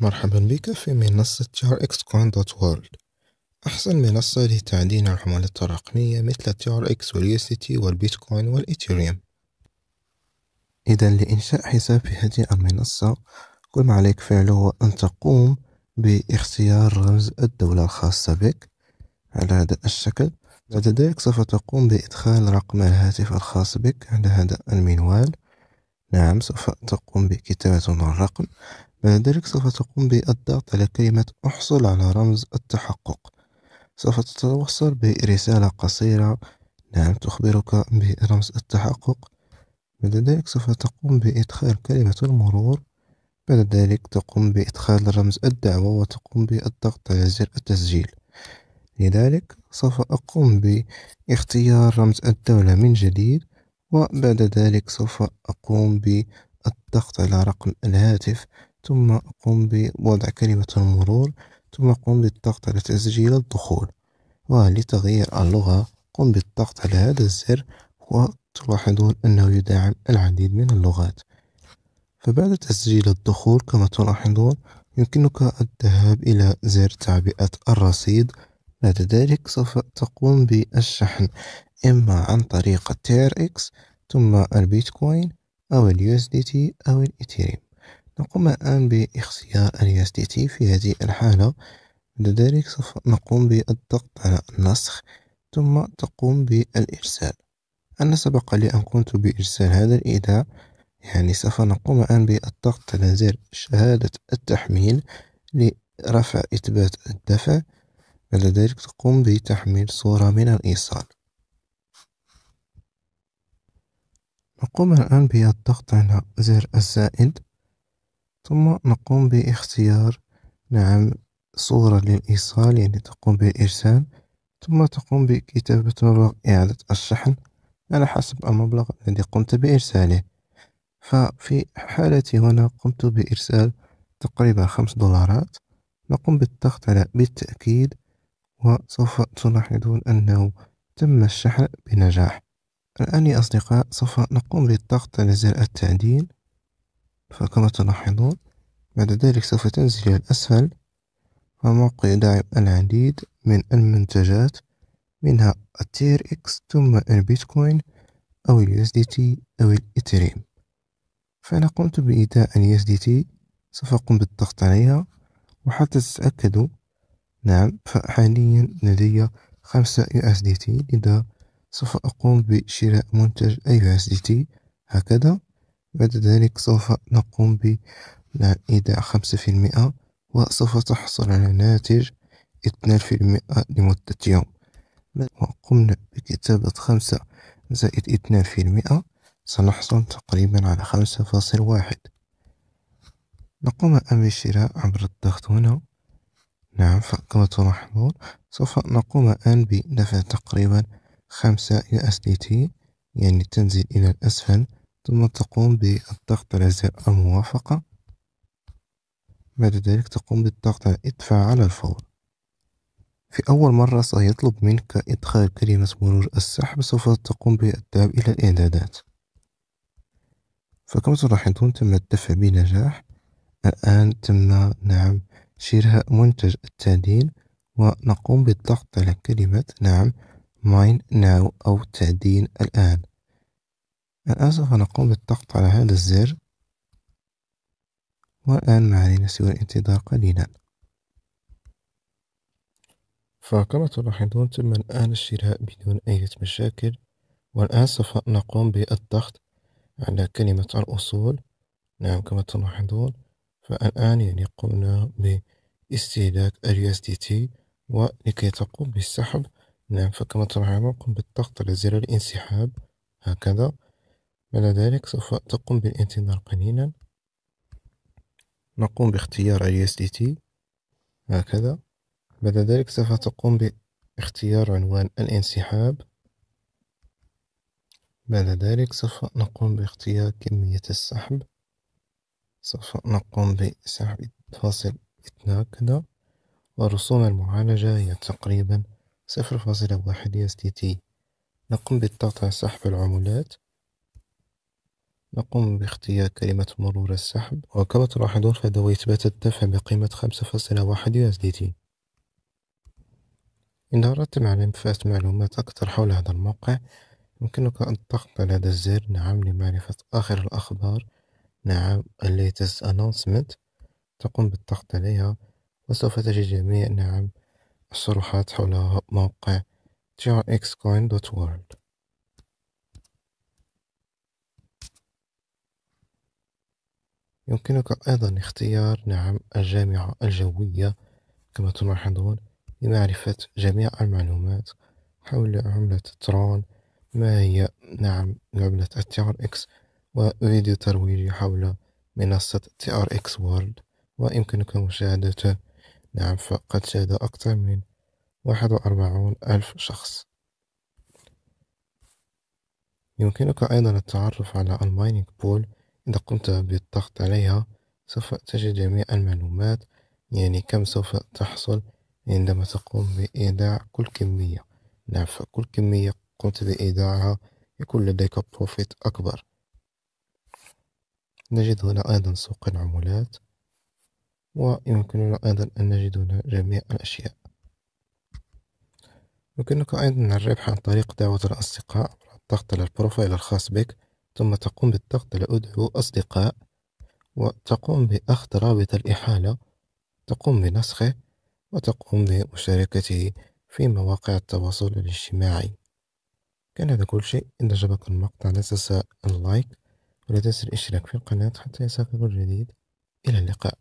مرحبا بك في منصة TRXCoin.world أحسن منصة لتعدين العملات الرقمية مثل TRX والUSDT والبيتكوين والإيثيريوم إذا لإنشاء حساب في هذه المنصة كل ما عليك فعله هو أن تقوم باختيار رمز الدولة الخاصة بك على هذا الشكل بعد ذلك سوف تقوم بإدخال رقم الهاتف الخاص بك على هذا المنوال نعم سوف تقوم بكتابة الرقم بعد ذلك سوف تقوم بالضغط على كلمة أحصل على رمز التحقق سوف تتوصل برسالة قصيرة نعم تخبرك برمز التحقق بعد ذلك سوف تقوم بإدخال كلمة المرور بعد ذلك تقوم بإدخال رمز الدعوة وتقوم بالضغط على زر التسجيل لذلك سوف أقوم باختيار رمز الدولة من جديد وبعد ذلك سوف أقوم بالضغط على رقم الهاتف ثم أقوم بوضع كلمة المرور ثم أقوم بالضغط على تسجيل الدخول ولتغيير اللغة قم بالضغط على هذا الزر وتلاحظون أنه يدعم العديد من اللغات فبعد تسجيل الدخول كما تلاحظون يمكنك الذهاب إلى زر تعبئة الرصيد بعد ذلك سوف تقوم بالشحن إما عن طريق التير إكس ثم البيتكوين أو اليو اس دي تي أو الإيثيريوم نقوم الآن باختيار اليو اس دي تي في هذه الحالة بعد ذلك سوف نقوم بالضغط على النسخ ثم تقوم بالإرسال أنا سبق لي أن قمت بإرسال هذا الإيداع يعني سوف نقوم الآن بالضغط على زر شهادة التحميل لرفع إثبات الدفع بعد ذلك تقوم بتحميل صورة من الإيصال نقوم الآن بالضغط على زر الزائد ثم نقوم باختيار نعم صورة للإيصال يعني تقوم بالإرسال ثم تقوم بكتابة مبلغ إعادة الشحن على حسب المبلغ الذي قمت بإرساله ففي حالتي هنا قمت بإرسال تقريبا خمس دولارات نقوم بالضغط على بالتأكيد وسوف تلاحظون أنه تم الشحن بنجاح الآن يا أصدقاء سوف نقوم بالضغط على زر التعديل فكما تلاحظون بعد ذلك سوف تنزل إلى الأسفل وموقع داعم العديد من المنتجات منها التير إكس ثم البيتكوين أو الـ USDT أو الإثيريوم فإن قمت بإيداع الـ USDT سوف أقوم بالضغط عليها وحتى تتأكدوا نعم فحاليا لدي خمسة يو اس دي تي لذا سوف أقوم بشراء منتج يو اس دي تي هكذا بعد ذلك سوف نقوم ب إيداع خمسة في المئة وسوف تحصل على ناتج اثنان في المئة لمدة يوم وقمنا بكتابة خمسة زائد اثنان في المئة سنحصل تقريبا على خمسة فاصل واحد نقوم أمام الشراء عبر الضغط هنا نعم فكما تلاحظون سوف نقوم الآن بدفع تقريبا خمسة دي تي يعني تنزل إلى الأسفل ثم تقوم بالضغط على زر الموافقة بعد ذلك تقوم بالضغط على ادفع على الفور في أول مرة سيطلب منك إدخال كلمة مرور السحب سوف تقوم بالذهاب إلى الإعدادات فكما تلاحظون تم الدفع بنجاح الآن تم نعم شراء منتج التعديل ونقوم بالضغط على كلمة نعم ماين ناو أو تعديل الآن الآن سوف نقوم بالضغط على هذا الزر والآن ما علينا سوى الانتظار قليلا فكما تلاحظون تم الآن الشراء بدون أي مشاكل والآن سوف نقوم بالضغط على كلمة الأصول نعم كما تلاحظون فالآن يعني قمنا باستهلاك ال USDT ولكي تقوم بالسحب نعم فكما ترى قم بالضغط على زر الانسحاب هكذا بعد ذلك سوف تقوم بالانتظار قليلا نقوم باختيار ال USDT هكذا بعد ذلك سوف تقوم باختيار عنوان الانسحاب بعد ذلك سوف نقوم باختيار كمية السحب سوف نقوم بسحب فاصل اثنان كذا ورسوم المعالجة هي تقريبا صفر فاصلة واحد اس دي تي نقوم بالضغط على سحب العملات نقوم باختيار كلمة مرور السحب وكما تلاحظون فهذا يثبت الدفع بقيمة خمسة فاصلة واحد اس دي تي إن أردت معرفة معلومات أكثر حول هذا الموقع يمكنك الضغط على هذا الزر نعم لمعرفة آخر الأخبار نعم، الlatest أنونسمنت تقوم بالضغط عليها وسوف تجد جميع نعم الصروحات حول موقع trxcoin.world يمكنك أيضا اختيار نعم الجامعة الجوية كما تلاحظون لمعرفة جميع المعلومات حول عملة ترون ما هي نعم عملة التي ار اكس وفيديو ترويجي حول منصة تي ار اكس وورلد ويمكنك مشاهدته نعم فقد شاهد أكثر من واحد وأربعون ألف شخص يمكنك أيضا التعرف على المايننج بول إذا قمت بالضغط عليها سوف تجد جميع المعلومات يعني كم سوف تحصل عندما تقوم بإيداع كل كمية نعم فكل كمية قمت بإيداعها يكون لديك بروفيت أكبر نجد هنا أيضا سوق العملات ويمكننا أيضا أن نجد هنا جميع الأشياء يمكنك أيضا الربح عن طريق دعوة الأصدقاء عبر الضغط على البروفايل الخاص بك ثم تقوم بالضغط على أدعو أصدقاء وتقوم بأخذ رابط الإحالة تقوم بنسخه وتقوم بمشاركته في مواقع التواصل الاجتماعي كان هذا كل شيء إن عجبك المقطع لا تنسى اللايك ولا تنسى الاشتراك في القناة حتى يصلك كل جديد إلى اللقاء